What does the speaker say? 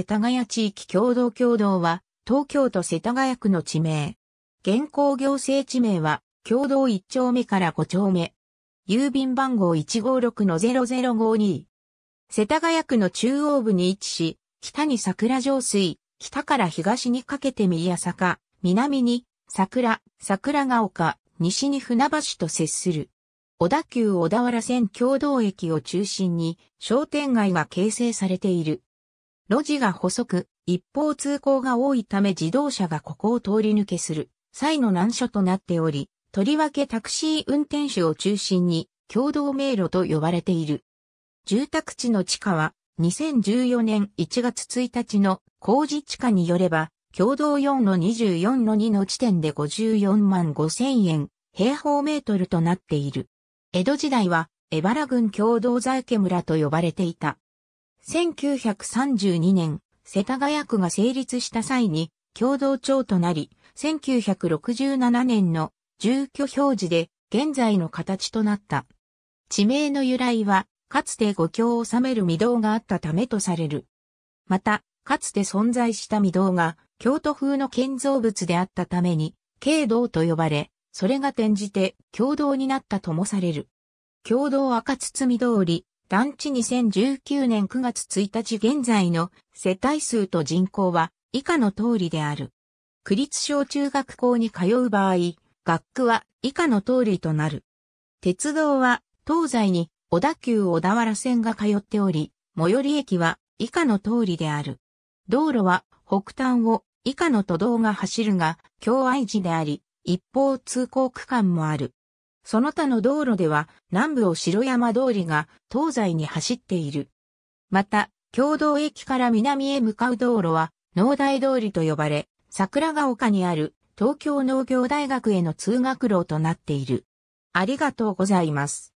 世田谷地域共同協同は、東京都世田谷区の地名。現行行政地名は、共同1丁目から5丁目。郵便番号156-0052。世田谷区の中央部に位置し、北に桜上水、北から東にかけて宮坂、南に桜、桜ヶ丘、西に船橋と接する。小田急小田原線共同駅を中心に商店街が形成されている。路地が細く、一方通行が多いため自動車がここを通り抜けする際の難所となっており、とりわけタクシー運転手を中心に共同迷路と呼ばれている。住宅地の地価は2014年1月1日の工事地価によれば、共同4の24の2の地点で54万5千円平方メートルとなっている。江戸時代は、江原郡共同在家村と呼ばれていた。1932年、世田谷区が成立した際に共同町となり、1967年の住居表示で現在の形となった。地名の由来は、かつて五教を治める御堂があったためとされる。また、かつて存在した御堂が、京都風の建造物であったために、京道と呼ばれ、それが転じて、共同になったともされる。共同赤包通り、団地2019年9月1日現在の世帯数と人口は以下の通りである。区立小中学校に通う場合、学区は以下の通りとなる。鉄道は東西に小田急小田原線が通っており、最寄り駅は以下の通りである。道路は北端を以下の都道が走るが、境愛寺であり、一方通行区間もある。その他の道路では南部を城山通りが東西に走っている。また、共同駅から南へ向かう道路は農大通りと呼ばれ、桜ヶ丘にある東京農業大学への通学路となっている。ありがとうございます。